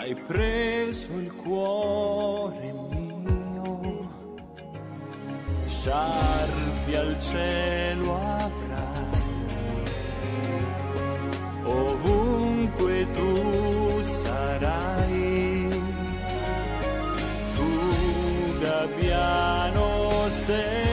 Hai preso il cuore mio, sciarpi al cielo avrai, ovunque tu sarai, tu gabbiano sei.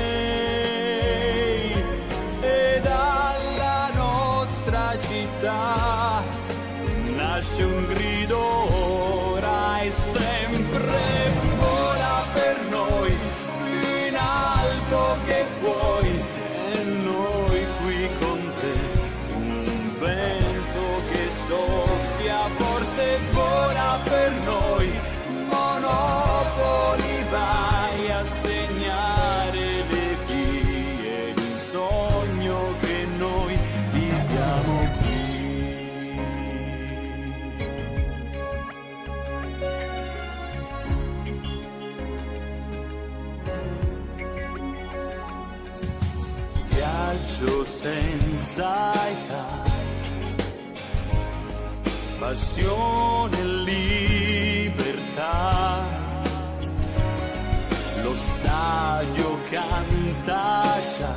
passione e libertà. Lo stadio canta già,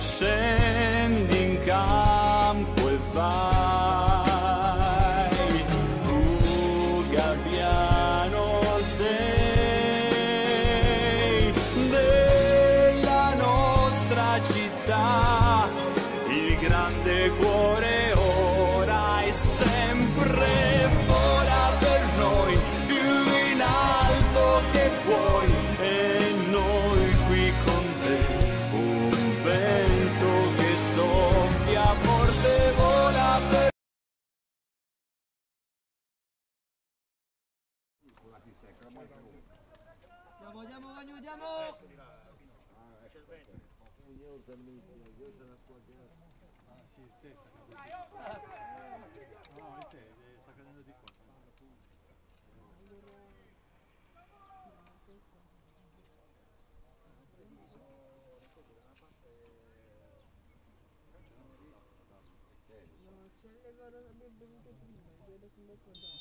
scendi in campo e vai. Tu gabbiano sei della nostra città, il grande cuore Gracias.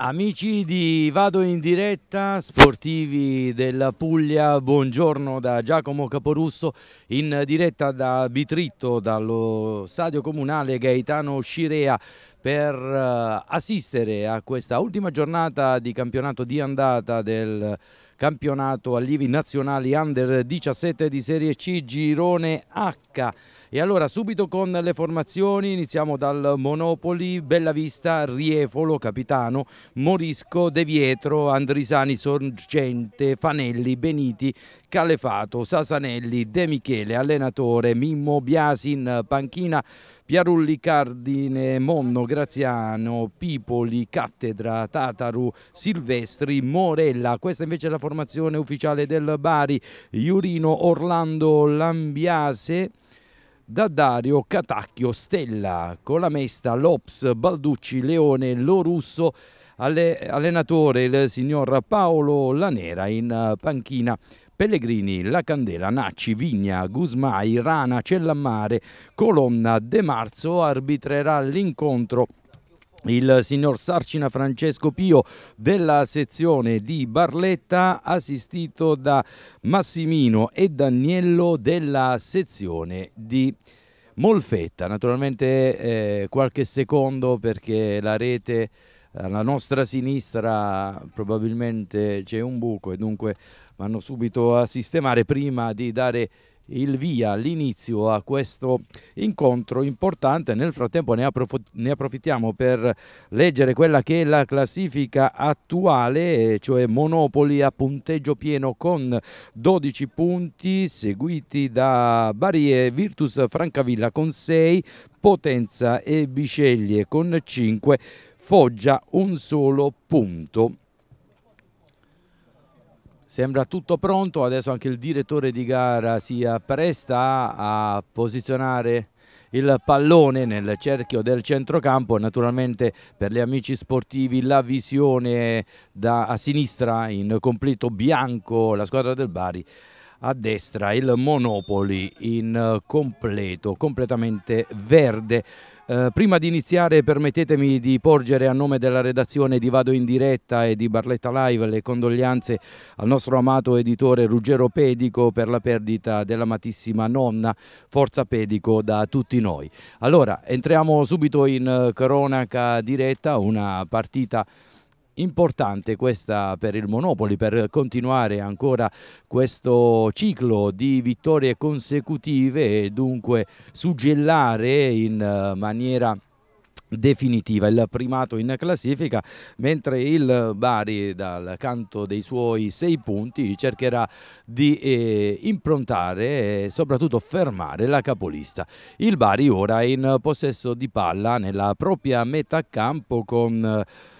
Amici di Vado in diretta, sportivi della Puglia, buongiorno da Giacomo Caporusso in diretta da Bitritto, dallo stadio comunale Gaetano Scirea per eh, assistere a questa ultima giornata di campionato di andata del campionato allievi nazionali under 17 di Serie C Girone H e allora subito con le formazioni iniziamo dal Monopoli, Bellavista, Riefolo, Capitano, Morisco, De Vietro, Andrisani, Sorgente, Fanelli, Beniti, Calefato, Sasanelli, De Michele, allenatore, Mimmo Biasin, panchina, Piarulli, Cardine, Monno, Graziano, Pipoli, Cattedra, Tataru, Silvestri, Morella. Questa invece è la formazione ufficiale del Bari. Iurino, Orlando, Lambiase da Dario Catacchio Stella, con la mesta Lops, Balducci, Leone, Lorusso, alle, allenatore il signor Paolo Lanera in eh, panchina. Pellegrini, La Candela, Nacci, Vigna, Gusmai, Rana, Cellammare, Colonna, De Marzo arbitrerà l'incontro il signor Sarcina Francesco Pio della sezione di Barletta assistito da Massimino e Daniello della sezione di Molfetta. Naturalmente eh, qualche secondo perché la rete alla nostra sinistra probabilmente c'è un buco e dunque vanno subito a sistemare prima di dare il via, l'inizio a questo incontro importante. Nel frattempo ne, approf- ne, approfittiamo per leggere quella che è la classifica attuale, cioè Monopoli a punteggio pieno con 12 punti, seguiti da Barie Virtus Francavilla con 6, Potenza e Biceglie con 5, Foggia un solo punto. Sembra tutto pronto, adesso anche il direttore di gara si appresta a posizionare il pallone nel cerchio del centrocampo naturalmente per gli amici sportivi la visione da, a sinistra in completo bianco la squadra del Bari a destra il Monopoli in completo completamente verde eh, prima di iniziare permettetemi di porgere a nome della redazione di Vado in diretta e di Barletta Live le condoglianze al nostro amato editore Ruggero Pedico per la perdita dell'amatissima nonna Forza Pedico da tutti noi. Allora entriamo subito in eh, cronaca diretta, una partita importante questa per il Monopoli per continuare ancora questo ciclo di vittorie consecutive e dunque suggellare in eh, maniera definitiva il primato in classifica mentre il Bari dal canto dei suoi sei punti cercherà di eh, improntare e soprattutto fermare la capolista il Bari ora in possesso di palla nella propria metà campo con eh,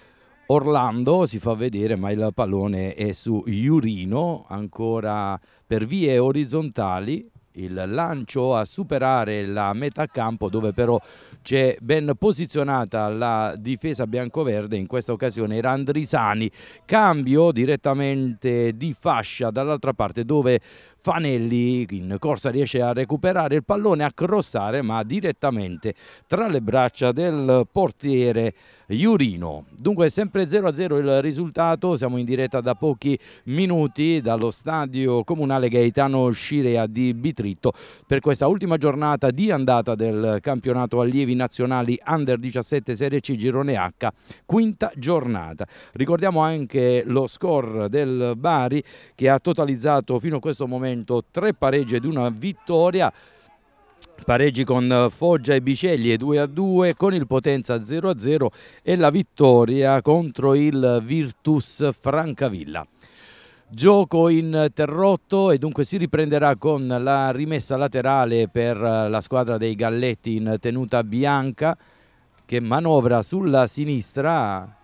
Orlando si fa vedere, ma il pallone è su Iurino, ancora per vie orizzontali, il lancio a superare la metà campo dove però c'è ben posizionata la difesa biancoverde, in questa occasione era Andrisani, cambio direttamente di fascia dall'altra parte dove Fanelli in corsa riesce a recuperare il pallone, a crossare ma direttamente tra le braccia del portiere Iurino. Dunque sempre 0-0 il risultato, siamo in diretta da pochi minuti dallo stadio comunale Gaetano Scirea di Bitritto per questa ultima giornata di andata del campionato allievi nazionali Under 17 Serie C Girone H, quinta giornata. Ricordiamo anche lo score del Bari che ha totalizzato fino a questo momento tre pareggi ed una vittoria pareggi con Foggia e Biceglie 2-2 a con il Potenza 0-0 a e la vittoria contro il Virtus Francavilla. Gioco interrotto e dunque si riprenderà con la rimessa laterale per la squadra dei Galletti in tenuta bianca che manovra sulla sinistra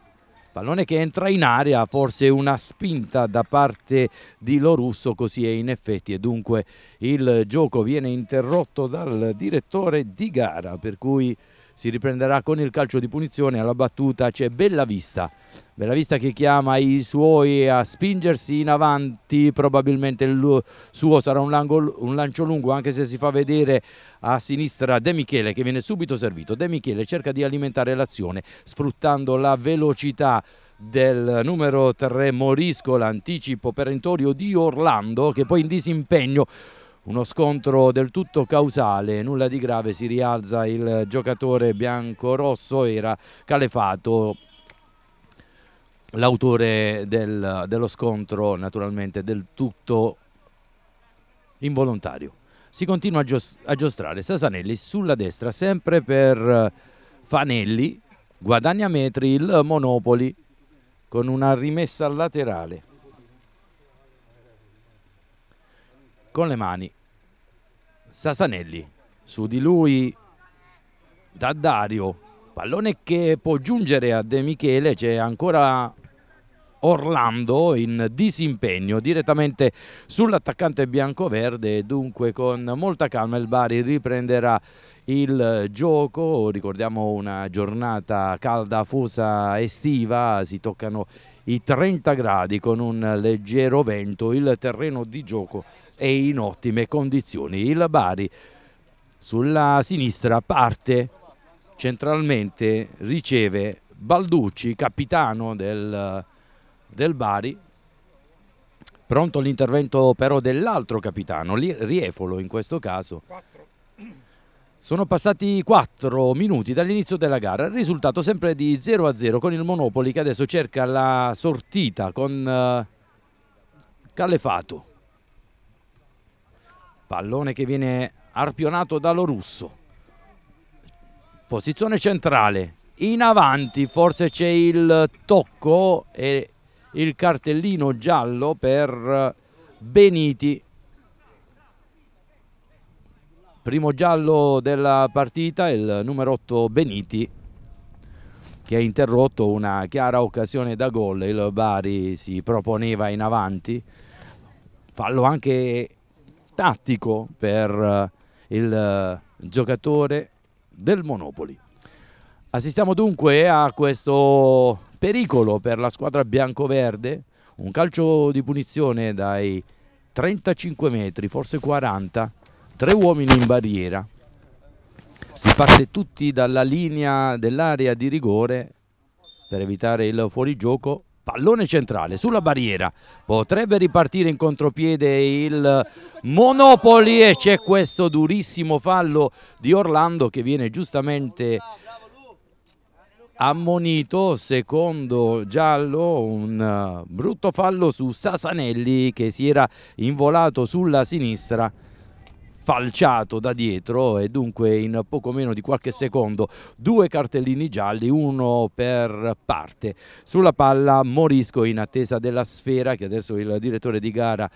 Pallone che entra in area, forse una spinta da parte di Lorusso, così è in effetti e dunque il gioco viene interrotto dal direttore di gara per cui si riprenderà con il calcio di punizione, alla battuta c'è Bellavista, Bellavista che chiama i suoi a spingersi in avanti, probabilmente il suo sarà un, lango, un lancio lungo anche se si fa vedere a sinistra De Michele che viene subito servito, De Michele cerca di alimentare l'azione sfruttando la velocità del numero 3 Morisco, l'anticipo perentorio di Orlando che poi in disimpegno uno scontro del tutto causale, nulla di grave, si rialza il giocatore bianco-rosso, era Calefato, l'autore del, dello scontro naturalmente del tutto involontario. Si continua a, gios, a giostrare Sasanelli sulla destra, sempre per Fanelli, guadagna metri il Monopoli con una rimessa laterale. con le mani Sasanelli su di lui da Dario pallone che può giungere a De Michele c'è ancora Orlando in disimpegno direttamente sull'attaccante bianco-verde. dunque con molta calma il Bari riprenderà il gioco ricordiamo una giornata calda fusa estiva si toccano i 30 gradi con un leggero vento il terreno di gioco e in ottime condizioni. Il Bari sulla sinistra parte centralmente, riceve Balducci, capitano del, del Bari, pronto l'intervento però dell'altro capitano, Riefolo in questo caso. Sono passati 4 minuti dall'inizio della gara, il risultato sempre di 0 a 0 con il Monopoli che adesso cerca la sortita con uh, eh, Callefato pallone che viene arpionato dallo russo posizione centrale in avanti forse c'è il tocco e il cartellino giallo per Beniti primo giallo della partita il numero 8 Beniti che ha interrotto una chiara occasione da gol il Bari si proponeva in avanti fallo anche tattico per eh, il eh, giocatore del Monopoli. Assistiamo dunque a questo pericolo per la squadra biancoverde, un calcio di punizione dai 35 metri, forse 40, tre uomini in barriera. Si parte tutti dalla linea dell'area di rigore per evitare il fuorigioco pallone centrale sulla barriera potrebbe ripartire in contropiede il Monopoli e c'è questo durissimo fallo di Orlando che viene giustamente ammonito secondo giallo un eh, brutto fallo su Sasanelli che si era involato sulla sinistra falciato da dietro e dunque in poco meno di qualche secondo due cartellini gialli, uno per parte. Sulla palla Morisco in attesa della sfera che adesso il direttore di gara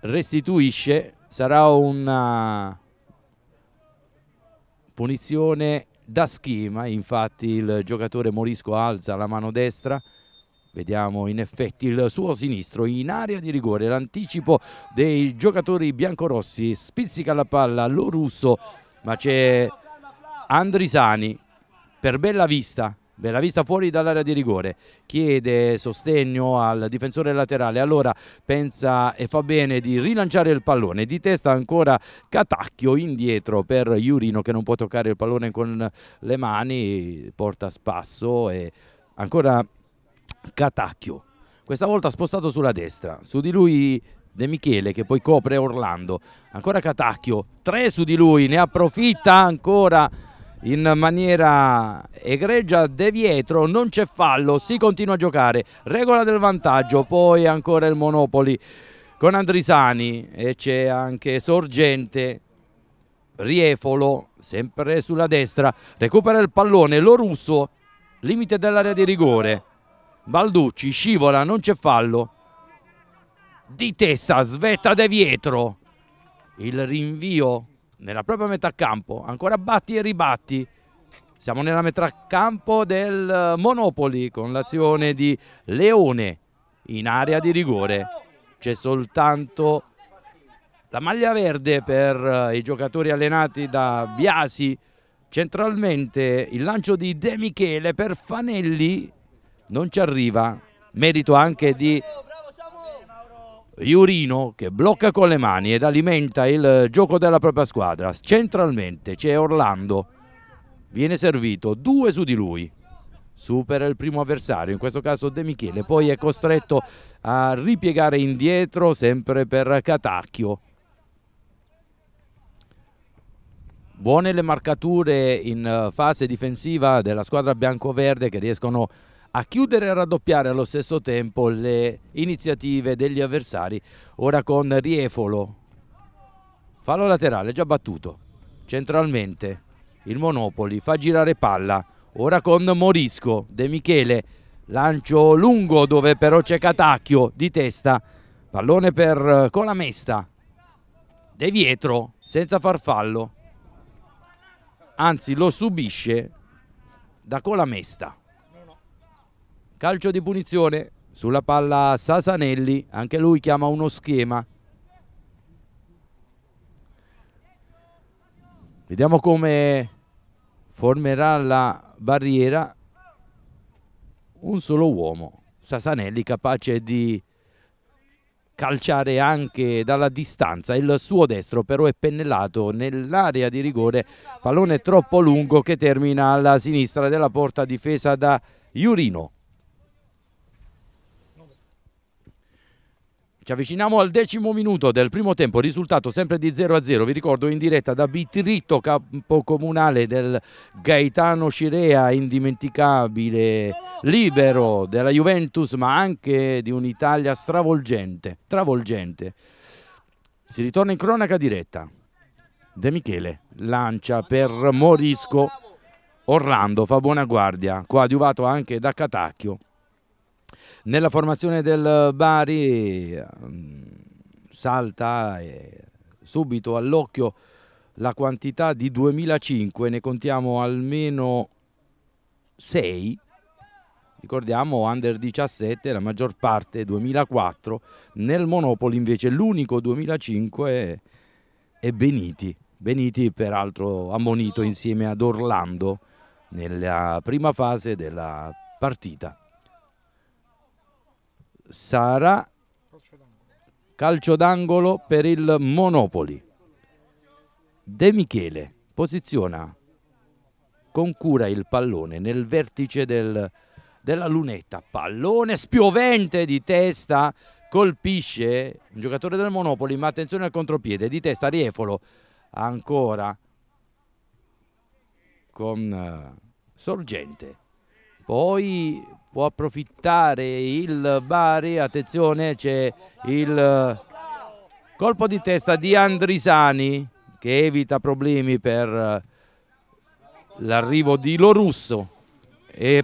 restituisce, sarà una punizione da schema, infatti il giocatore Morisco alza la mano destra Vediamo in effetti il suo sinistro in area di rigore, l'anticipo dei giocatori biancorossi, spizzica la palla lo russo, ma c'è Andrisani per Bella Vista. Bella vista fuori dall'area di rigore, chiede sostegno al difensore laterale, allora pensa e fa bene di rilanciare il pallone, di testa ancora Catacchio indietro per Iurino che non può toccare il pallone con le mani, porta spasso e ancora Catacchio, questa volta spostato sulla destra, su di lui De Michele che poi copre Orlando, ancora Catacchio, tre su di lui, ne approfitta ancora in maniera egregia De Vietro, non c'è fallo, si continua a giocare, regola del vantaggio, poi ancora il Monopoli con Andrisani e c'è anche Sorgente, Riefolo, sempre sulla destra, recupera il pallone, lo russo, limite dell'area di rigore, Balducci scivola, non c'è fallo. Di testa, svetta De Vietro. Il rinvio nella propria metà campo. Ancora batti e ribatti. Siamo nella metà campo del eh, Monopoli con l'azione di Leone in area di rigore. C'è soltanto la maglia verde per eh, i giocatori allenati da Biasi. Centralmente il lancio di De Michele per Fanelli non ci arriva, merito anche di Iurino che blocca con le mani ed alimenta il gioco della propria squadra. Centralmente c'è Orlando, viene servito due su di lui. Supera il primo avversario, in questo caso De Michele, poi è costretto a ripiegare indietro sempre per Catacchio. Buone le marcature in eh, fase difensiva della squadra bianco-verde che riescono a a chiudere e raddoppiare allo stesso tempo le iniziative degli avversari. Ora con Riefolo, fallo laterale già battuto, centralmente il Monopoli fa girare palla, ora con Morisco, De Michele, lancio lungo dove però c'è Catacchio di testa, pallone per eh, Colamesta, De Vietro senza far fallo, anzi lo subisce da Colamesta. Calcio di punizione sulla palla Sasanelli, anche lui chiama uno schema. Vediamo come formerà la barriera un solo uomo. Sasanelli capace di calciare anche dalla distanza il suo destro però è pennellato nell'area di rigore pallone troppo lungo che termina alla sinistra della porta difesa da Iurino Ci avviciniamo al decimo minuto del primo tempo, risultato sempre di 0 a 0. Vi ricordo in diretta da Bitritto, capocomunale del Gaetano Cirea, indimenticabile libero della Juventus, ma anche di un'Italia stravolgente. Travolgente. Si ritorna in cronaca diretta. De Michele lancia per Morisco. Orlando fa buona guardia, coadiuvato anche da Catacchio. Nella formazione del Bari mm, salta subito all'occhio la quantità di 2005, ne contiamo almeno 6. Ricordiamo under 17 la maggior parte 2004, nel Monopoli invece l'unico 2005 è Beniti. Beniti peraltro ammonito insieme ad Orlando nella prima fase della partita sarà calcio d'angolo per il Monopoli. De Michele posiziona con cura il pallone nel vertice del, della lunetta. Pallone spiovente di testa, colpisce un giocatore del Monopoli, ma attenzione al contropiede, di testa Riefolo ancora con uh, sorgente poi può approfittare il Bari, attenzione c'è il eh, colpo di testa di Andrisani che evita problemi per eh, l'arrivo di Lorusso e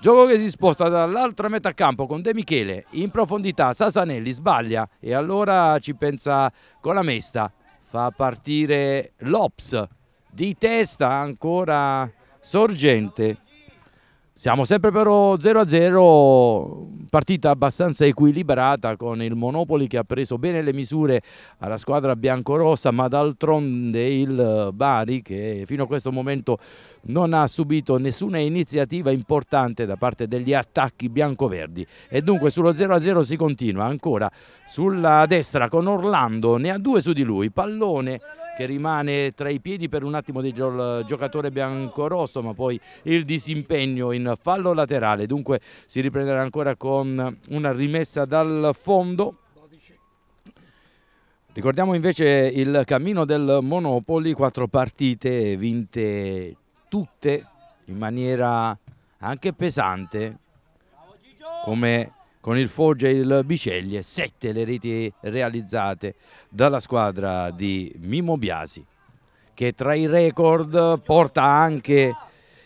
gioco che si sposta dall'altra metà campo con De Michele in profondità Sasanelli sbaglia e allora ci pensa con la mesta fa partire Lops di testa ancora sorgente siamo sempre però 0-0, partita abbastanza equilibrata con il Monopoli che ha preso bene le misure alla squadra biancorossa, ma d'altronde il Bari che fino a questo momento non ha subito nessuna iniziativa importante da parte degli attacchi biancoverdi e dunque sullo 0-0 si continua ancora sulla destra con Orlando, ne ha due su di lui, pallone che rimane tra i piedi per un attimo del giocatore biancorosso ma poi il disimpegno in fallo laterale dunque si riprenderà ancora con una rimessa dal fondo Ricordiamo invece il cammino del Monopoli, quattro partite vinte tutte in maniera anche pesante, come con il Foggia e il Bicelli e 7 le reti realizzate dalla squadra di Mimo Biasi che tra i record porta anche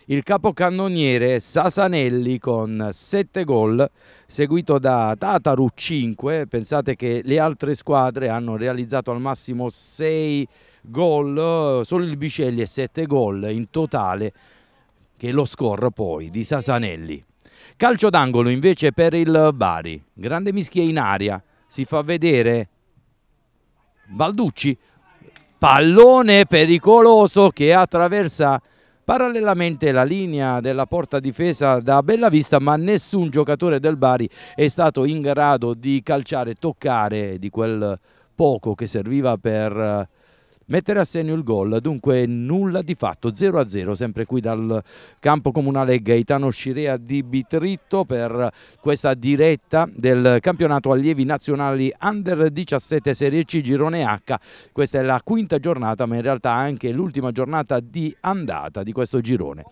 il capocannoniere Sasanelli con 7 gol seguito da Tataru 5 pensate che le altre squadre hanno realizzato al massimo 6 gol solo il Bicelli e 7 gol in totale che è lo score poi di Sasanelli Calcio d'angolo invece per il Bari, grande mischia in aria, si fa vedere Balducci, pallone pericoloso che attraversa parallelamente la linea della porta difesa da bella vista ma nessun giocatore del Bari è stato in grado di calciare, toccare di quel poco che serviva per eh, mettere a segno il gol. Dunque nulla di fatto, 0-0 sempre qui dal campo comunale Gaetano Scirea di Bitritto per questa diretta del campionato allievi nazionali Under 17 Serie C Girone H. Questa è la quinta giornata ma in realtà anche l'ultima giornata di andata di questo girone.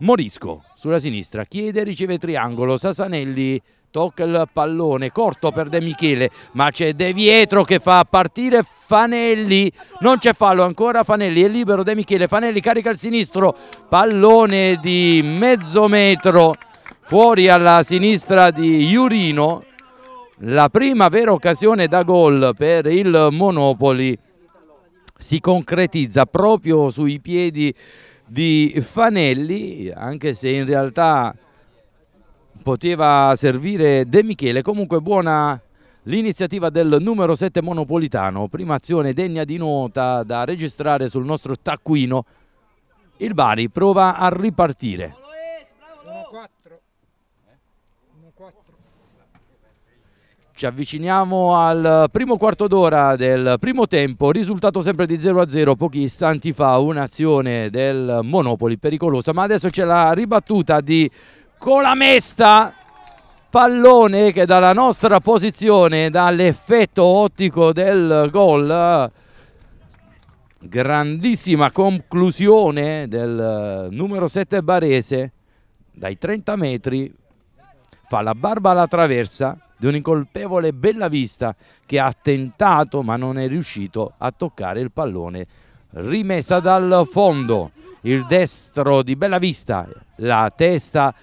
Morisco sulla sinistra chiede, riceve triangolo, Sasanelli tocca il pallone corto per De Michele ma c'è De Vietro che fa partire Fanelli non c'è fallo ancora Fanelli è libero De Michele Fanelli carica il sinistro pallone di mezzo metro fuori alla sinistra di Iurino la prima vera occasione da gol per il Monopoli si concretizza proprio sui piedi di Fanelli anche se in realtà poteva servire De Michele. Comunque buona l'iniziativa del numero 7 monopolitano, prima azione degna di nota da registrare sul nostro taccuino. Il Bari prova a ripartire. Ci avviciniamo al primo quarto d'ora del primo tempo, risultato sempre di 0 a 0, pochi istanti fa un'azione del Monopoli pericolosa, ma adesso c'è la ribattuta di con la mesta pallone che dalla nostra posizione dall'effetto ottico del gol grandissima conclusione del eh, numero 7 Barese dai 30 metri fa la barba alla traversa di un incolpevole Bellavista che ha tentato ma non è riuscito a toccare il pallone rimessa dal fondo il destro di Bellavista la testa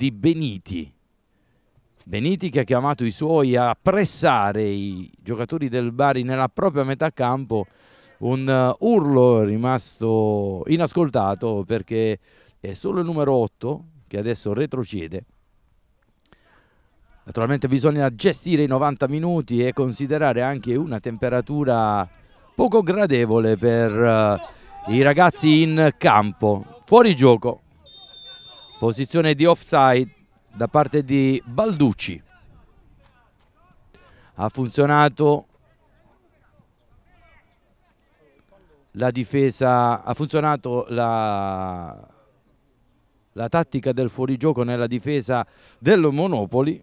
di Beniti. Beniti che ha chiamato i suoi a pressare i giocatori del Bari nella propria metà campo, un uh, urlo rimasto inascoltato perché è solo il numero 8 che adesso retrocede. Naturalmente bisogna gestire i 90 minuti e considerare anche una temperatura poco gradevole per uh, i ragazzi in campo. Fuori gioco, Posizione di offside da parte di Balducci. Ha funzionato la difesa, ha funzionato la, la tattica del fuorigioco nella difesa del Monopoli.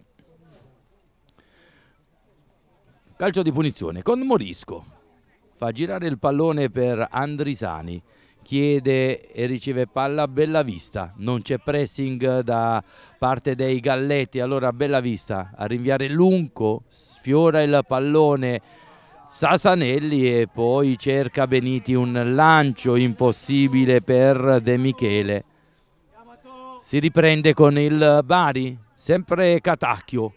Calcio di punizione con Morisco. Fa girare il pallone per Andrisani chiede e riceve palla Bellavista, non c'è pressing da parte dei Galletti, allora Bellavista a rinviare Lunco, sfiora il pallone Sasanelli e poi cerca Beniti un lancio impossibile per De Michele. Si riprende con il Bari, sempre Catacchio,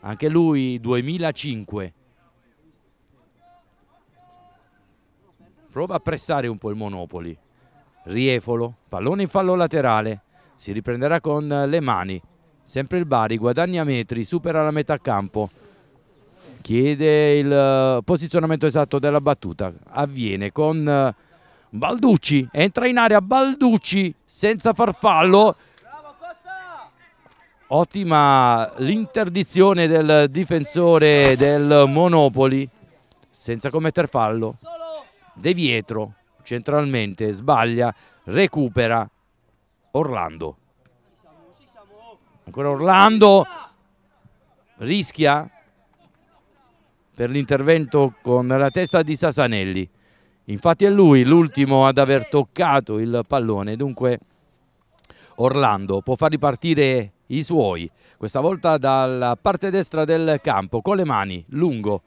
anche lui 2005 prova a pressare un po' il Monopoli. Riefolo, pallone in fallo laterale, si riprenderà con le mani. Sempre il Bari, guadagna metri, supera la metà campo. Chiede il eh, posizionamento esatto della battuta. Avviene con eh, Balducci, entra in area Balducci senza far fallo. Ottima l'interdizione del difensore del Monopoli senza commettere fallo. De Vietro centralmente sbaglia, recupera Orlando. Ancora Orlando rischia per l'intervento con la testa di Sasanelli. Infatti è lui l'ultimo ad aver toccato il pallone, dunque Orlando può far ripartire i suoi, questa volta dalla parte destra del campo, con le mani, lungo,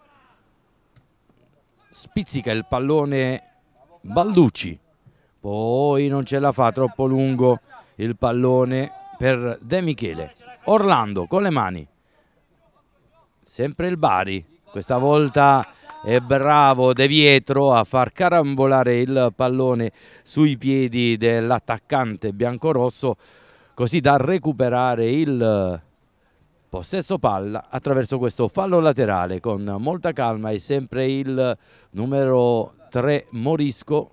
spizzica il pallone Balducci poi non ce la fa troppo lungo il pallone per De Michele Orlando con le mani sempre il Bari questa volta è bravo De Vietro a far carambolare il pallone sui piedi dell'attaccante biancorosso così da recuperare il Possesso palla attraverso questo fallo laterale con molta calma e sempre il numero 3 Morisco.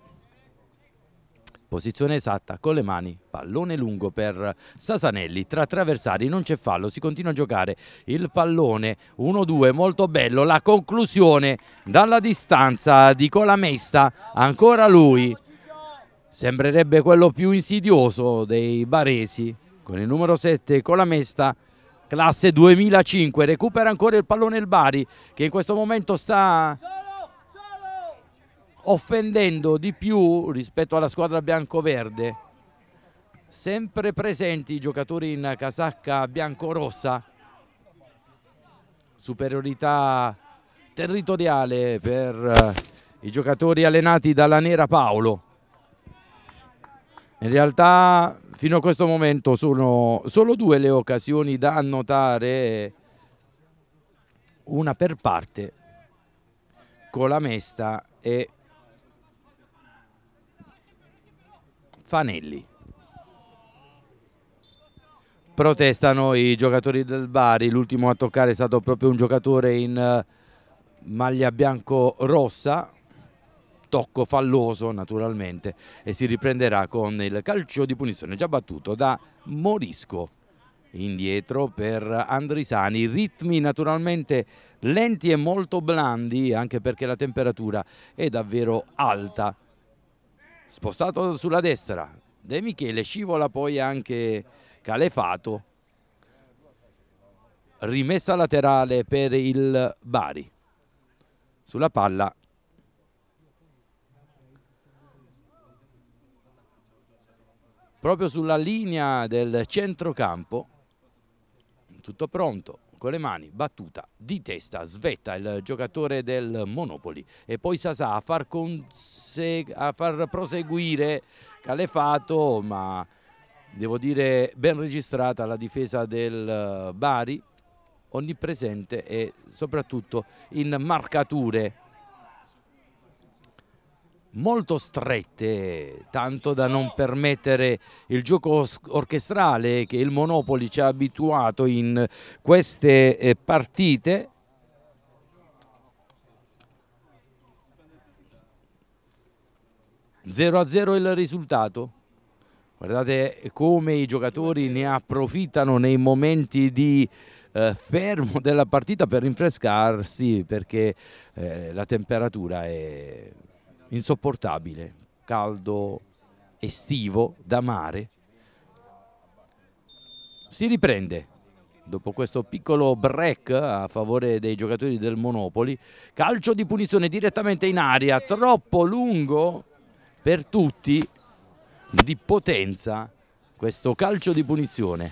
Posizione esatta con le mani, pallone lungo per Sasanelli, tra tre avversari non c'è fallo, si continua a giocare il pallone 1-2, molto bello, la conclusione dalla distanza di Colamesta, ancora lui, sembrerebbe quello più insidioso dei baresi con il numero 7 Colamesta classe 2005, recupera ancora il pallone il Bari che in questo momento sta offendendo di più rispetto alla squadra bianco-verde. Sempre presenti i giocatori in casacca bianco-rossa, Superiorità territoriale per eh, i giocatori allenati dalla Nera Paolo. In realtà fino a questo momento sono solo due le occasioni da annotare, una per parte con la Mesta e Fanelli. Protestano i giocatori del Bari, l'ultimo a toccare è stato proprio un giocatore in maglia bianco-rossa, tocco falloso naturalmente e si riprenderà con il calcio di punizione già battuto da Morisco indietro per Andrisani, ritmi naturalmente lenti e molto blandi anche perché la temperatura è davvero alta. Spostato sulla destra, De Michele scivola poi anche Calefato, rimessa laterale per il Bari. Sulla palla proprio sulla linea del centrocampo, tutto pronto, con le mani, battuta di testa, svetta il giocatore del Monopoli e poi Sasà a far, a far proseguire Calefato ma devo dire ben registrata la difesa del eh, Bari onnipresente e soprattutto in marcature molto strette, tanto da non permettere il gioco orchestrale che il Monopoli ci ha abituato in queste eh, partite. Zero a zero il risultato. Guardate eh, come i giocatori ne approfittano nei momenti di eh, fermo della partita per rinfrescarsi perché eh, la temperatura è insopportabile, caldo estivo da mare. Si riprende dopo questo piccolo break a favore dei giocatori del Monopoli. Calcio di punizione direttamente in aria, troppo lungo per tutti, di potenza questo calcio di punizione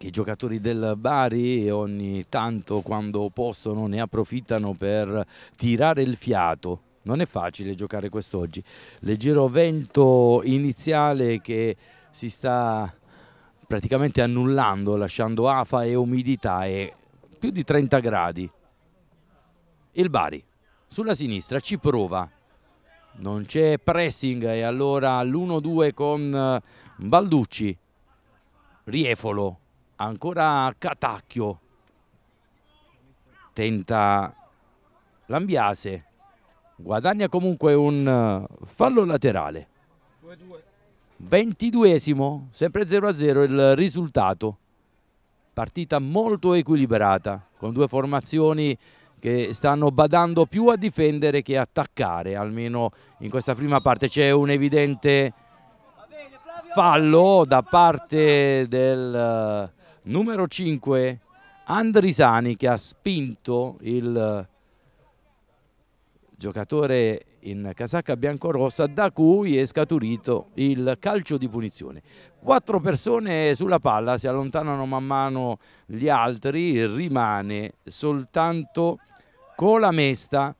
anche i giocatori del Bari ogni tanto quando possono ne approfittano per tirare il fiato. Non è facile giocare quest'oggi. Leggero vento iniziale che si sta praticamente annullando, lasciando afa e umidità e più di 30 gradi. Il Bari sulla sinistra ci prova, non c'è pressing e allora l'1-2 con Balducci, Riefolo ancora Catacchio tenta Lambiase guadagna comunque un eh, fallo laterale 22esimo sempre 0 a 0 il risultato partita molto equilibrata con due formazioni che stanno badando più a difendere che attaccare almeno in questa prima parte c'è un evidente fallo da parte del eh, Numero 5 Andrisani che ha spinto il giocatore in casacca biancorossa da cui è scaturito il calcio di punizione. Quattro persone sulla palla, si allontanano man mano gli altri, rimane soltanto Colamesta.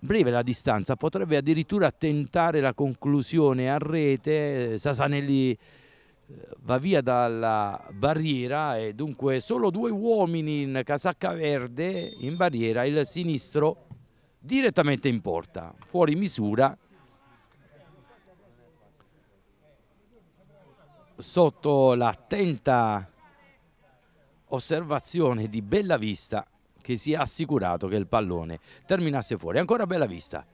Breve la distanza, potrebbe addirittura tentare la conclusione a rete, eh, Sasanelli va via dalla barriera e dunque solo due uomini in casacca verde in barriera, il sinistro direttamente in porta, fuori misura, sotto l'attenta osservazione di Bellavista che si è assicurato che il pallone terminasse fuori. Ancora Bellavista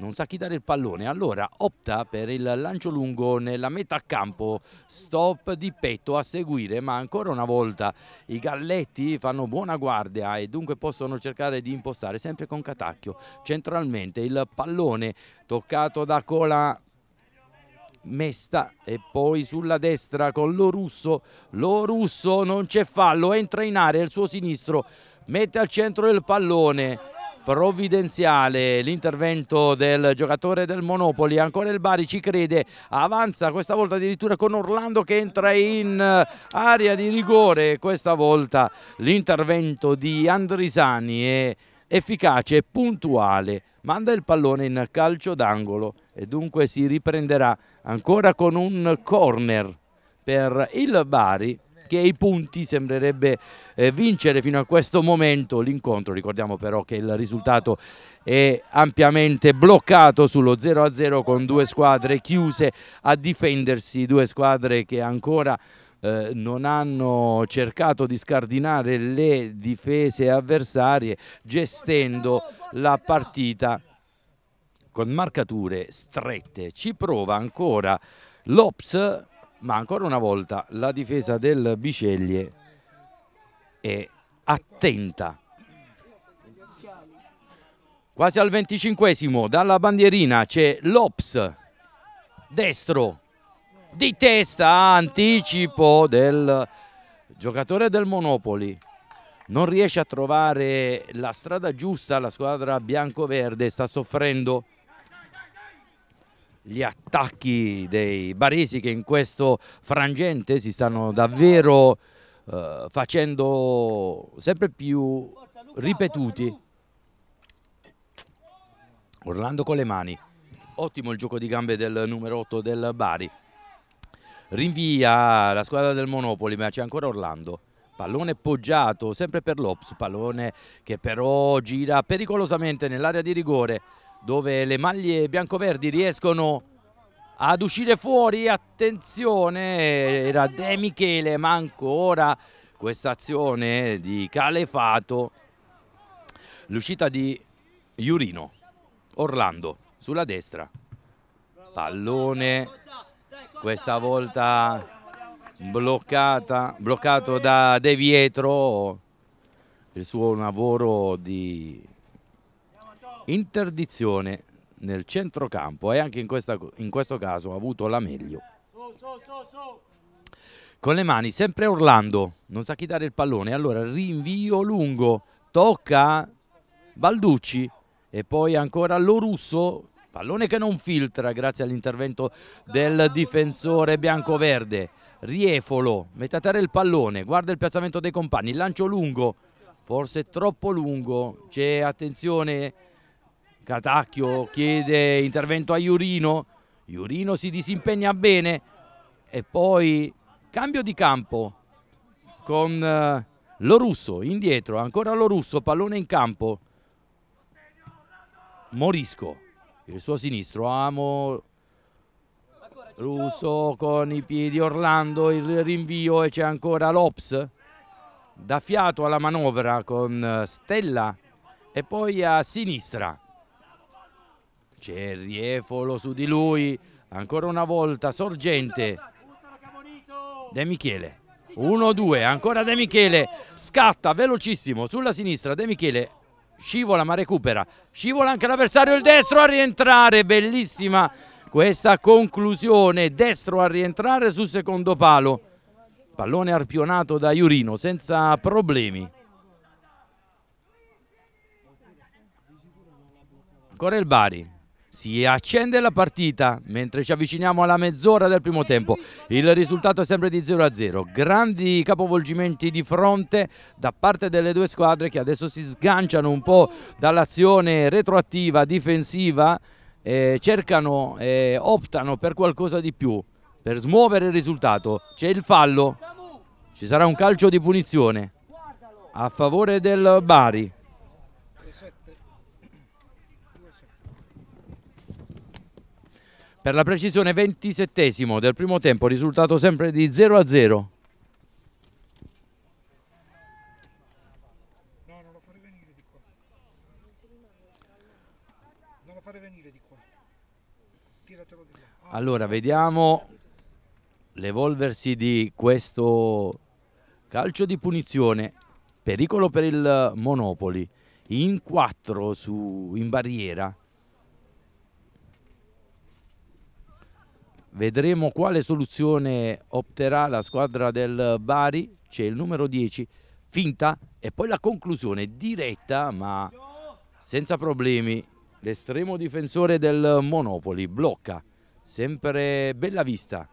non sa chi dare il pallone, allora opta per il lancio lungo nella metà campo, stop di petto a seguire, ma ancora una volta i Galletti fanno buona guardia e dunque possono cercare di impostare sempre con Catacchio centralmente il pallone toccato da Cola Mesta e poi sulla destra con lo russo, lo russo non c'è fallo entra in area il suo sinistro mette al centro il pallone provvidenziale l'intervento del giocatore del Monopoli ancora il Bari ci crede avanza questa volta addirittura con Orlando che entra in eh, area di rigore questa volta l'intervento di Andrisani è efficace puntuale manda il pallone in calcio d'angolo e dunque si riprenderà ancora con un corner per il Bari che i punti sembrerebbe eh, vincere fino a questo momento l'incontro, ricordiamo però che il risultato è ampiamente bloccato sullo 0-0 con due squadre chiuse a difendersi, due squadre che ancora eh, non hanno cercato di scardinare le difese avversarie gestendo la partita con marcature strette. Ci prova ancora l'Ops ma ancora una volta la difesa del Biceglie è attenta quasi al venticinquesimo dalla bandierina c'è l'Ops destro di testa anticipo del giocatore del Monopoli non riesce a trovare la strada giusta la squadra bianco-verde sta soffrendo gli attacchi dei baresi che in questo frangente si stanno davvero eh, facendo sempre più ripetuti. Orlando con le mani, ottimo il gioco di gambe del numero 8 del Bari. Rinvia la squadra del Monopoli ma c'è ancora Orlando pallone poggiato sempre per l'Ops, pallone che però gira pericolosamente nell'area di rigore dove le maglie biancoverdi riescono ad uscire fuori, attenzione, era De Michele, ma ancora questa azione di Calefato, l'uscita di Iurino, Orlando sulla destra, pallone questa volta bloccata, bloccato da De Vietro, il suo lavoro di interdizione nel centrocampo e anche in, questa, in questo caso ha avuto la meglio. Con le mani sempre Orlando, non sa chi dare il pallone, allora rinvio lungo, tocca Balducci e poi ancora lo russo pallone che non filtra grazie all'intervento del difensore bianco-verde. Riefolo mette a terra il pallone, guarda il piazzamento dei compagni, lancio lungo, forse troppo lungo, c'è attenzione Catacchio chiede intervento a Iurino, Iurino si disimpegna bene e poi cambio di campo con eh, Lo Russo indietro, ancora Lo Russo, pallone in campo. Morisco, il suo sinistro, Amo Russo con i piedi Orlando, il rinvio e c'è ancora Lops. Da fiato alla manovra con eh, Stella e poi a sinistra. C'è Riefolo su di lui, ancora una volta sorgente De Michele. 1-2, ancora De Michele, scatta velocissimo sulla sinistra, De Michele scivola ma recupera, scivola anche l'avversario, il destro a rientrare, bellissima questa conclusione, destro a rientrare sul secondo palo, pallone arpionato da Iurino senza problemi. Ancora il Bari, si accende la partita mentre ci avviciniamo alla mezz'ora del primo tempo. Il risultato è sempre di 0 a 0. Grandi capovolgimenti di fronte da parte delle due squadre che adesso si sganciano un po' dall'azione retroattiva, difensiva, eh, cercano e eh, optano per qualcosa di più, per smuovere il risultato. C'è il fallo, ci sarà un calcio di punizione a favore del Bari. per la precisione 27 del primo tempo, risultato sempre di 0 a 0. Ah, allora, vediamo l'evolversi di questo calcio di punizione. Pericolo per il Monopoli. In 4 in barriera. Vedremo quale soluzione opterà la squadra del Bari, c'è il numero 10, finta e poi la conclusione diretta ma senza problemi. L'estremo difensore del Monopoli blocca, sempre bella vista.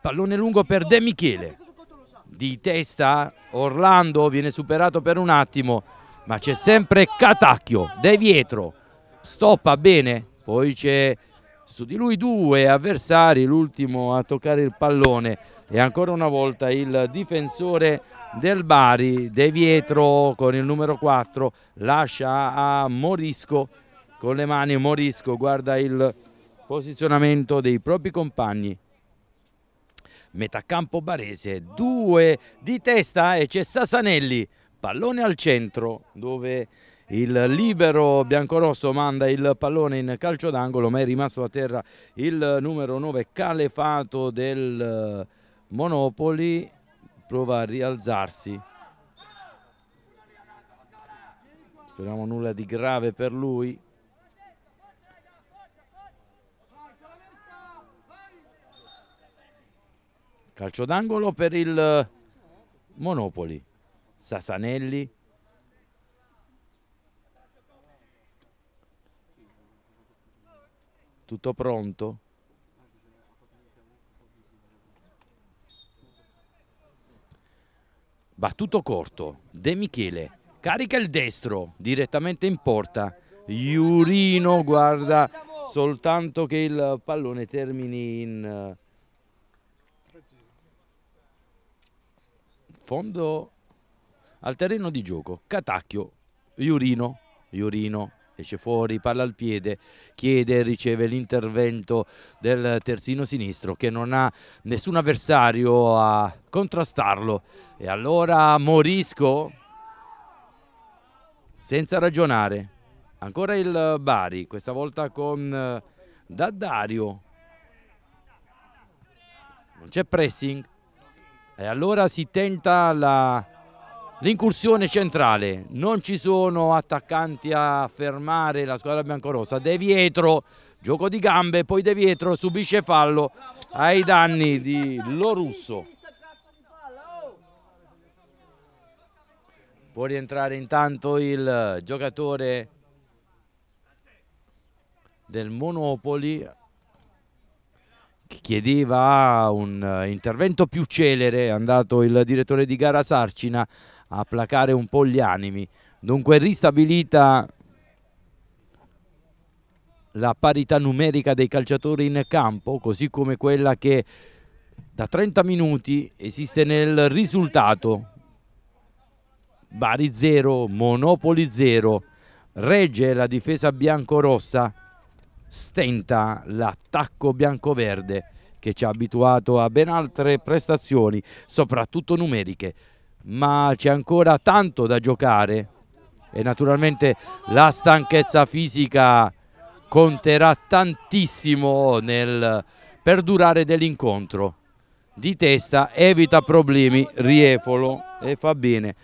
Pallone lungo per De Michele, di testa Orlando viene superato per un attimo ma c'è sempre Catacchio, De Vietro, stoppa bene, poi c'è su di lui due avversari, l'ultimo a toccare il pallone e ancora una volta il difensore del Bari, De Vietro con il numero 4 lascia a Morisco con le mani, Morisco guarda il posizionamento dei propri compagni metà campo barese, due di testa e c'è Sasanelli, pallone al centro dove il libero biancorosso manda il pallone in calcio d'angolo ma è rimasto a terra il numero 9 Calefato del eh, Monopoli prova a rialzarsi speriamo nulla di grave per lui calcio d'angolo per il eh, Monopoli Sasanelli Tutto pronto? Battuto corto, De Michele, carica il destro, direttamente in porta. Iurino guarda soltanto che il pallone termini in eh, fondo al terreno di gioco. Catacchio, Iurino, Iurino esce fuori, palla al piede, chiede, e riceve l'intervento del terzino sinistro che non ha nessun avversario a contrastarlo e allora Morisco senza ragionare ancora il Bari questa volta con eh, Daddario non c'è pressing e allora si tenta la L'incursione centrale, non ci sono attaccanti a fermare la squadra biancorossa, De Vietro, gioco di gambe, poi De Vietro subisce fallo ai danni di Lorusso. Può rientrare intanto il giocatore del Monopoli che chiedeva un eh, intervento più celere, è andato il direttore di gara Sarcina a placare un po' gli animi. Dunque ristabilita la parità numerica dei calciatori in campo, così come quella che da 30 minuti esiste nel risultato. Bari 0, Monopoli 0, regge la difesa biancorossa, stenta l'attacco biancoverde che ci ha abituato a ben altre prestazioni, soprattutto numeriche ma c'è ancora tanto da giocare e naturalmente la stanchezza fisica conterà tantissimo nel perdurare dell'incontro di testa evita problemi Riefolo e fa bene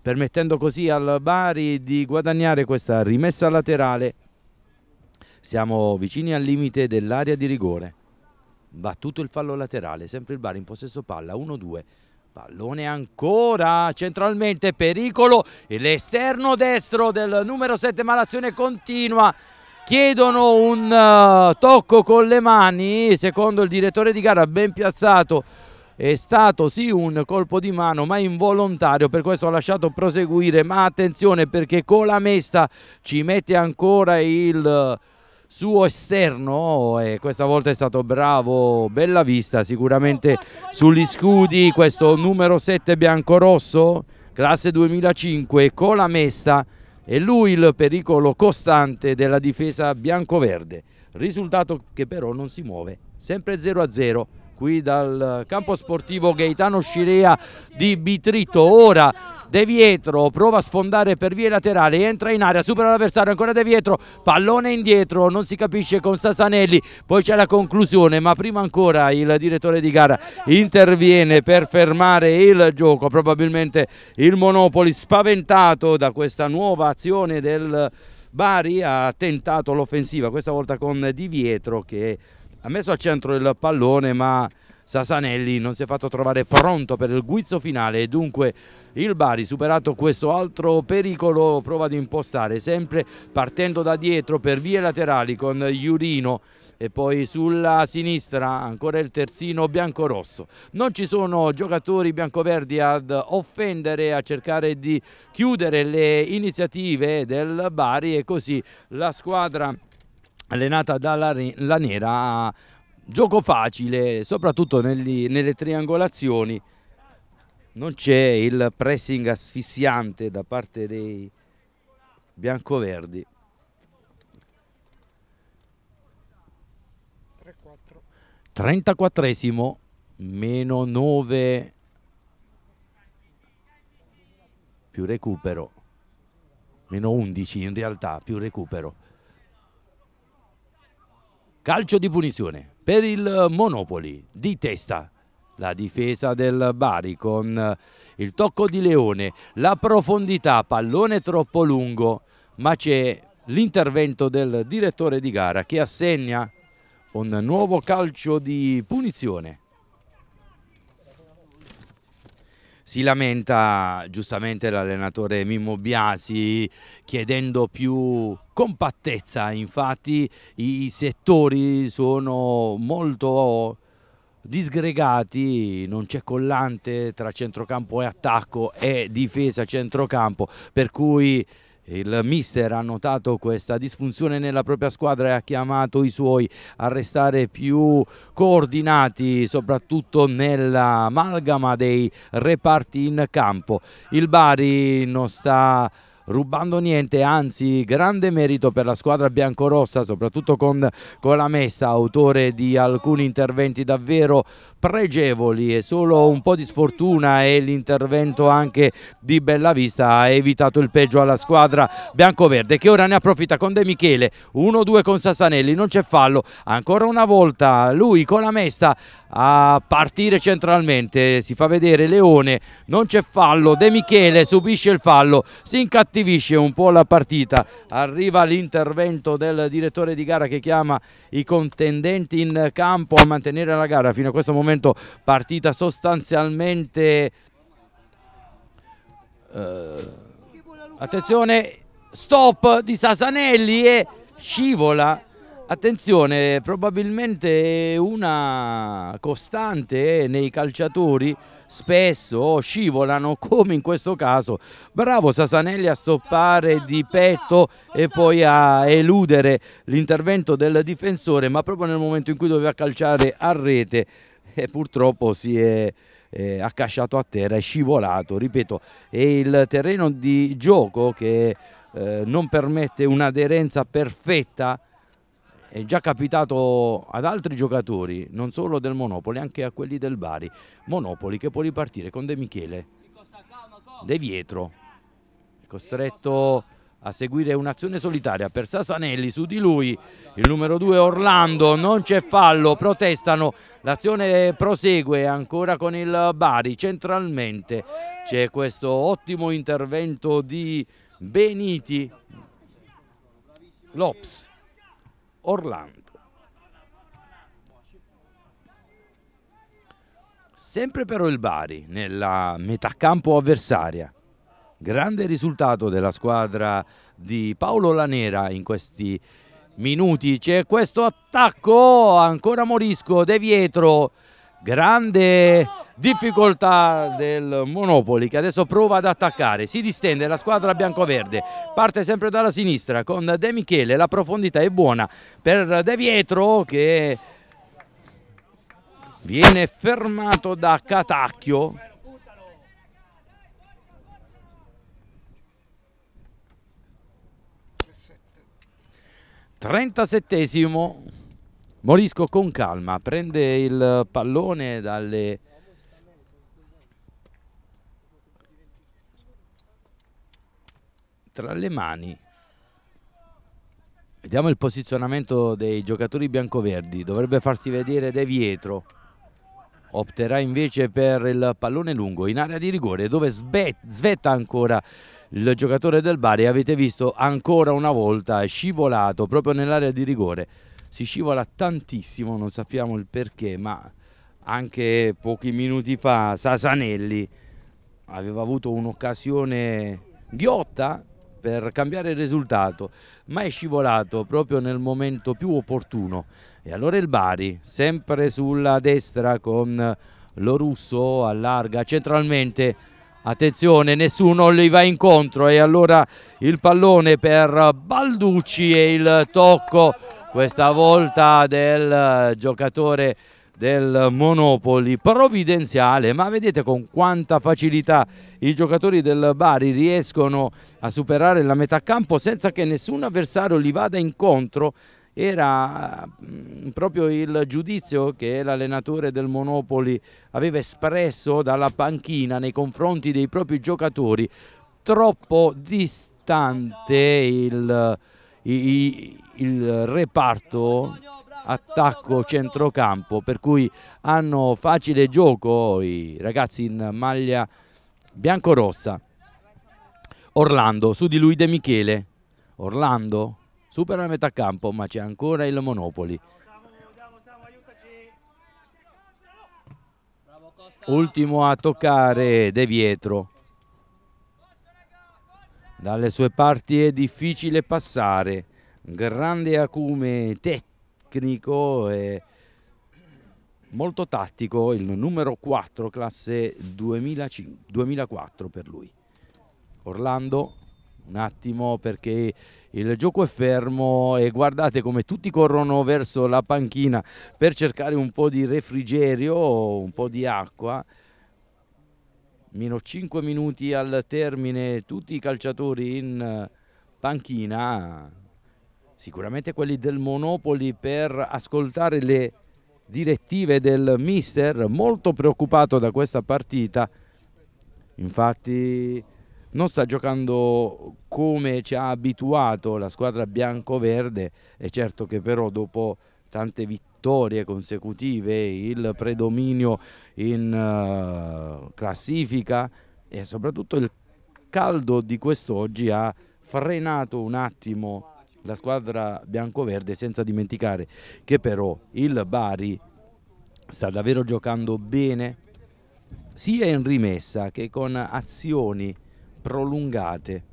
permettendo così al Bari di guadagnare questa rimessa laterale siamo vicini al limite dell'area di rigore battuto il fallo laterale sempre il Bari in possesso palla 1-2 Pallone ancora centralmente, pericolo l'esterno destro del numero 7 ma l'azione continua. Chiedono un eh, tocco con le mani, secondo il direttore di gara ben piazzato. È stato sì un colpo di mano ma involontario, per questo ha lasciato proseguire. Ma attenzione perché Colamesta ci mette ancora il suo esterno e questa volta è stato bravo Bella Vista sicuramente sugli scudi questo numero 7 bianco-rosso classe 2005 mesta e lui il pericolo costante della difesa bianco-verde risultato che però non si muove sempre 0 0 qui dal campo sportivo Gaetano Scirea di Bitrito. Ora De Vietro prova a sfondare per vie laterali, entra in area, supera l'avversario, ancora De Vietro, pallone indietro, non si capisce con Sasanelli, poi c'è la conclusione, ma prima ancora il direttore di gara interviene per fermare il gioco, probabilmente il Monopoli spaventato da questa nuova azione del Bari ha tentato l'offensiva, questa volta con Di Vietro che ha messo al centro il pallone ma Sasanelli non si è fatto trovare pronto per il guizzo finale e dunque il Bari superato questo altro pericolo prova ad impostare sempre partendo da dietro per vie laterali con Iurino e poi sulla sinistra ancora il terzino bianco-rosso. Non ci sono giocatori bianco-verdi ad offendere, a cercare di chiudere le iniziative del Bari e così la squadra allenata dalla la Nera gioco facile soprattutto negli, nelle triangolazioni non c'è il pressing asfissiante da parte dei biancoverdi 34esimo meno 9 più recupero meno 11 in realtà più recupero Calcio di punizione per il Monopoli di testa. La difesa del Bari con eh, il tocco di Leone, la profondità, pallone troppo lungo, ma c'è l'intervento del direttore di gara che assegna un nuovo calcio di punizione Si lamenta giustamente l'allenatore Mimmo Biasi chiedendo più compattezza, infatti i settori sono molto disgregati, non c'è collante tra centrocampo e attacco e difesa centrocampo, per cui il mister ha notato questa disfunzione nella propria squadra e ha chiamato i suoi a restare più coordinati, soprattutto nell'amalgama dei reparti in campo. Il Bari non sta rubando niente, anzi grande merito per la squadra biancorossa, soprattutto con, con la Messa, autore di alcuni interventi davvero pregevoli e solo un po' di sfortuna e l'intervento anche di Bellavista ha evitato il peggio alla squadra biancoverde che ora ne approfitta con De Michele, 1-2 con Sassanelli, non c'è fallo, ancora una volta lui con la Messa a partire centralmente, si fa vedere Leone, non c'è fallo, De Michele subisce il fallo, si incattiva riattivisce un po' la partita, arriva l'intervento del direttore di gara che chiama i contendenti in campo a mantenere la gara, fino a questo momento partita sostanzialmente... Eh, attenzione, stop di Sasanelli e scivola Attenzione, probabilmente una costante nei calciatori spesso scivolano come in questo caso. Bravo Sasanelli a stoppare di petto e poi a eludere l'intervento del difensore, ma proprio nel momento in cui doveva calciare a rete e purtroppo si è eh, accasciato a terra, è scivolato, ripeto, è il terreno di gioco che eh, non permette un'aderenza perfetta è già capitato ad altri giocatori, non solo del Monopoli, anche a quelli del Bari. Monopoli che può ripartire con De Michele, De Vietro, è costretto a seguire un'azione solitaria per Sasanelli su di lui il numero 2 Orlando non c'è fallo protestano l'azione prosegue ancora con il Bari centralmente c'è questo ottimo intervento di Beniti Lops Orlando. Sempre però il Bari nella metà campo avversaria. Grande risultato della squadra di Paolo Lanera in questi minuti. C'è questo attacco, ancora Morisco, De Vietro, grande difficoltà del Monopoli che adesso prova ad attaccare, si distende la squadra biancoverde, parte sempre dalla sinistra con De Michele, la profondità è buona per De Vietro che viene fermato da Catacchio trentasettesimo Morisco con calma prende il pallone dalle tra le mani vediamo il posizionamento dei giocatori biancoverdi dovrebbe farsi vedere De Vietro opterà invece per il pallone lungo in area di rigore dove svetta ancora il giocatore del Bari avete visto ancora una volta è scivolato proprio nell'area di rigore si scivola tantissimo, non sappiamo il perché, ma anche pochi minuti fa Sasanelli aveva avuto un'occasione ghiotta per cambiare il risultato, ma è scivolato proprio nel momento più opportuno. E allora il Bari, sempre sulla destra con lo russo, allarga centralmente. Attenzione, nessuno gli va incontro e allora il pallone per Balducci e il tocco questa volta del eh, giocatore del Monopoli provvidenziale, ma vedete con quanta facilità i giocatori del Bari riescono a superare la metà campo senza che nessun avversario li vada incontro. Era mm, proprio il giudizio che l'allenatore del Monopoli aveva espresso dalla panchina nei confronti dei propri giocatori, troppo distante il il reparto attacco centrocampo per cui hanno facile gioco i ragazzi in maglia biancorossa Orlando su di lui De Michele Orlando supera la metà campo ma c'è ancora il Monopoli ultimo a toccare De Vietro dalle sue parti è difficile passare, grande acume tecnico e molto tattico, il numero 4 classe 2005, 2004 per lui. Orlando, un attimo perché il gioco è fermo e guardate come tutti corrono verso la panchina per cercare un po' di refrigerio, un po' di acqua meno 5 minuti al termine, tutti i calciatori in eh, panchina, sicuramente quelli del Monopoli per ascoltare le direttive del mister, molto preoccupato da questa partita, infatti non sta giocando come ci ha abituato la squadra bianco-verde, è certo che però dopo tante vittorie vittorie consecutive, il predominio in uh, classifica e soprattutto il caldo di quest'oggi ha frenato un attimo la squadra biancoverde senza dimenticare che però il Bari sta davvero giocando bene sia in rimessa che con azioni prolungate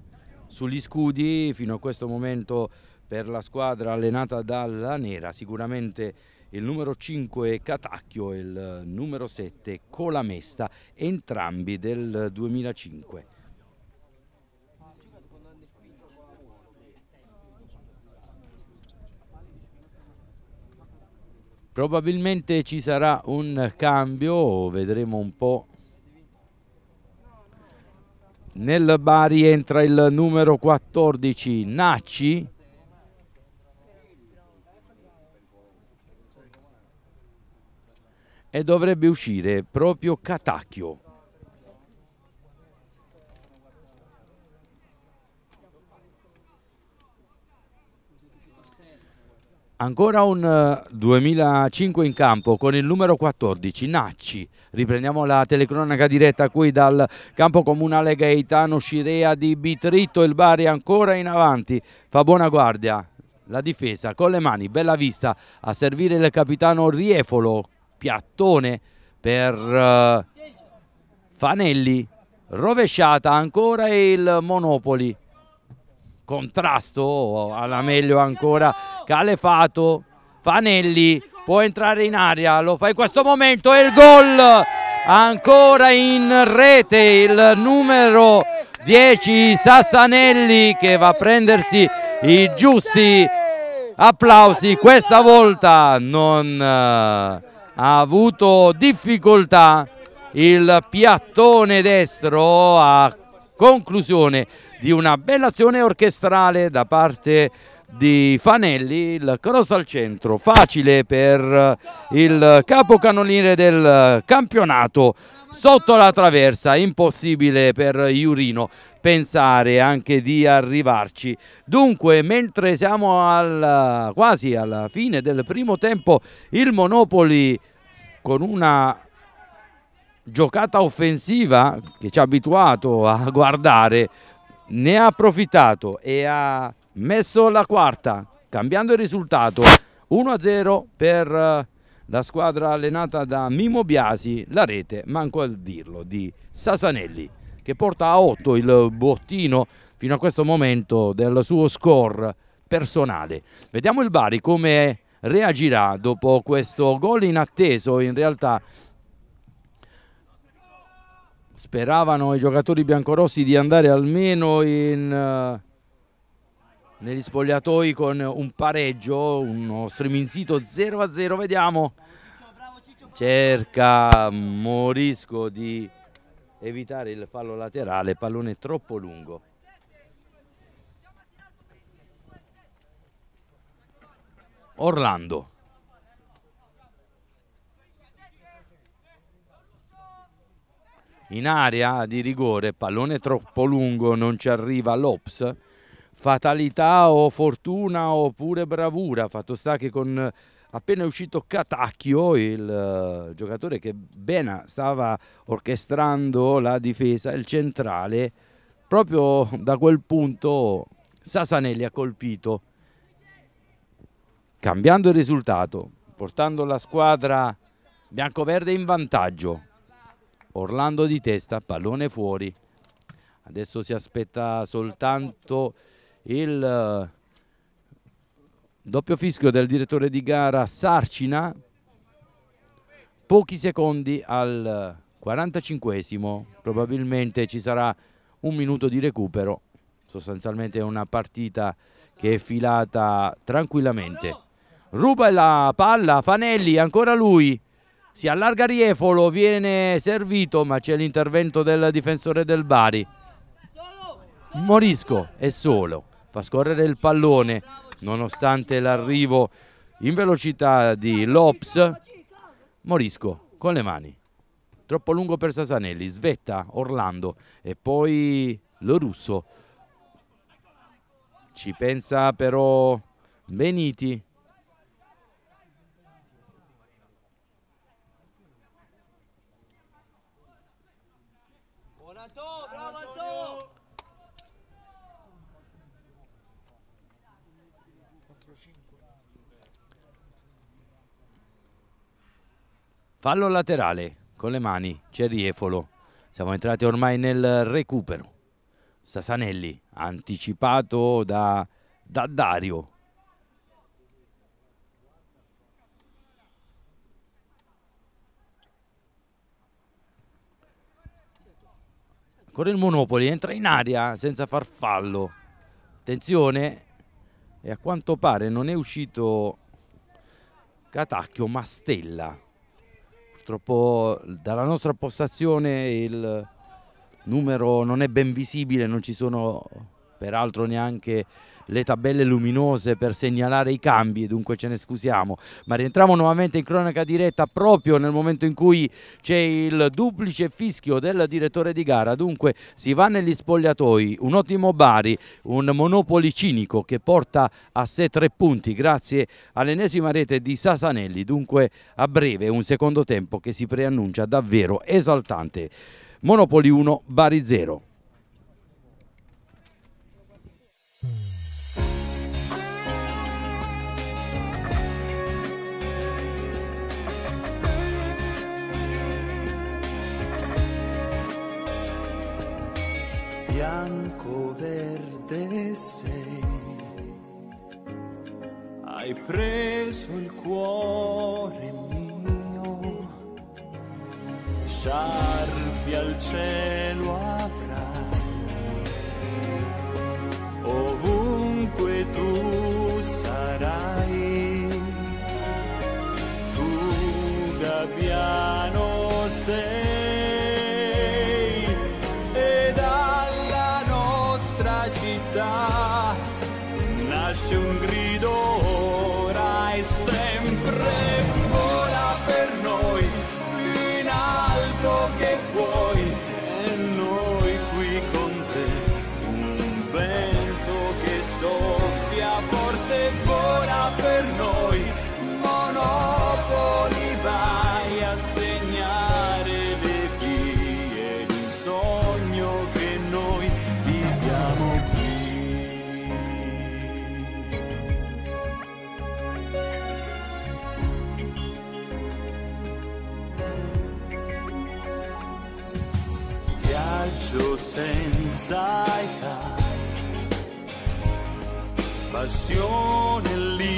sugli scudi fino a questo momento per la squadra allenata dalla Nera sicuramente il numero 5 Catacchio e il numero 7 Colamesta, entrambi del 2005. Probabilmente ci sarà un cambio, vedremo un po'. Nel Bari entra il numero 14 Nacci e dovrebbe uscire proprio Catacchio. Ancora un 2005 eh, in campo con il numero 14, Nacci. Riprendiamo la telecronaca diretta qui dal campo comunale Gaetano Scirea di Bitritto. Il Bari ancora in avanti, fa buona guardia. La difesa con le mani, bella vista a servire il capitano Riefolo piattone per uh, Fanelli rovesciata ancora il Monopoli contrasto alla meglio ancora Calefato Fanelli può entrare in aria lo fa in questo momento e il gol ancora in rete il numero 10 Sassanelli che va a prendersi i giusti applausi questa volta non uh, ha avuto difficoltà il piattone destro a conclusione di una bella azione orchestrale da parte di Fanelli, il cross al centro facile per il capocannoniere del campionato sotto la traversa, impossibile per Iurino pensare anche di arrivarci. Dunque, mentre siamo al, quasi alla fine del primo tempo, il Monopoli con una giocata offensiva che ci ha abituato a guardare, ne ha approfittato e ha messo la quarta, cambiando il risultato 1-0 per la squadra allenata da Mimo Biasi, la rete, manco a dirlo, di Sasanelli che porta a 8 il bottino fino a questo momento del suo score personale. Vediamo il Bari come reagirà dopo questo gol inatteso in realtà speravano i giocatori biancorossi di andare almeno in eh, negli spogliatoi con un pareggio, uno striminzito 0-0, vediamo. Cerca Morisco di evitare il fallo laterale, pallone troppo lungo. Orlando. In area di rigore, pallone troppo lungo, non ci arriva l'Ops fatalità o fortuna oppure bravura. Fatto sta che con appena uscito Catacchio, il eh, giocatore che Bena stava orchestrando la difesa, il centrale, proprio da quel punto Sasanelli ha colpito, cambiando il risultato, portando la squadra biancoverde in vantaggio. Orlando di testa, pallone fuori. Adesso si aspetta soltanto il eh, doppio fischio del direttore di gara Sarcina, pochi secondi al 45esimo, probabilmente ci sarà un minuto di recupero, sostanzialmente è una partita che è filata tranquillamente. Ruba la palla, Fanelli, ancora lui, si allarga Riefolo, viene servito ma c'è l'intervento del difensore del Bari. Morisco è solo fa scorrere il pallone nonostante l'arrivo in velocità di Lops Morisco con le mani troppo lungo per Sasanelli svetta Orlando e poi lo russo ci pensa però Beniti Fallo laterale con le mani, c'è Riefolo. Siamo entrati ormai nel recupero. Sasanelli, anticipato da, da Dario. Ancora il Monopoli, entra in aria senza far fallo. Attenzione, e a quanto pare non è uscito Catacchio, ma Stella purtroppo dalla nostra postazione il numero non è ben visibile, non ci sono peraltro neanche le tabelle luminose per segnalare i cambi, dunque ce ne scusiamo, ma rientriamo nuovamente in cronaca diretta proprio nel momento in cui c'è il duplice fischio del direttore di gara, dunque si va negli spogliatoi, un ottimo Bari, un monopoli cinico che porta a sé tre punti grazie all'ennesima rete di Sasanelli, dunque a breve un secondo tempo che si preannuncia davvero esaltante. Monopoli 1, Bari 0. te sei. Hai preso il cuore mio, sciarpi al cielo avrà, ovunque tu sarai, tu gabbiano sei. senza età, passione libera.